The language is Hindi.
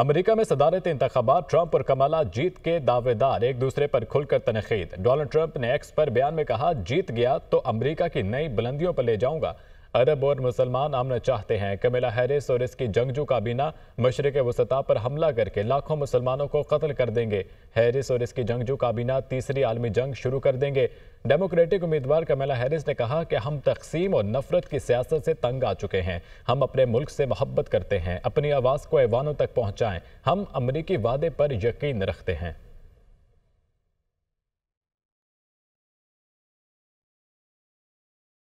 अमेरिका में सदारत इंतबात ट्रंप और कमला जीत के दावेदार एक दूसरे पर खुलकर तनखीद डोनाल्ड ट्रंप ने एक्स पर बयान में कहा जीत गया तो अमेरिका की नई बुलंदियों पर ले जाऊंगा अरब और मुसलमान आमना चाहते हैं कमेला हैरिस और इसकी जंगजू काबीना मशरक वसता पर हमला करके लाखों मुसलमानों को कत्ल कर देंगे हैरिस और इसकी जंगजू काबीना तीसरी आलमी जंग शुरू कर देंगे डेमोक्रेटिक उम्मीदवार कमेला हैरिस ने कहा कि हम तकसीम और नफरत की सियासत से तंग आ चुके हैं हम अपने मुल्क से मोहब्बत करते हैं अपनी आवाज़ को ऐवानों तक पहुँचाएँ हम अमरीकी वादे पर यकीन रखते हैं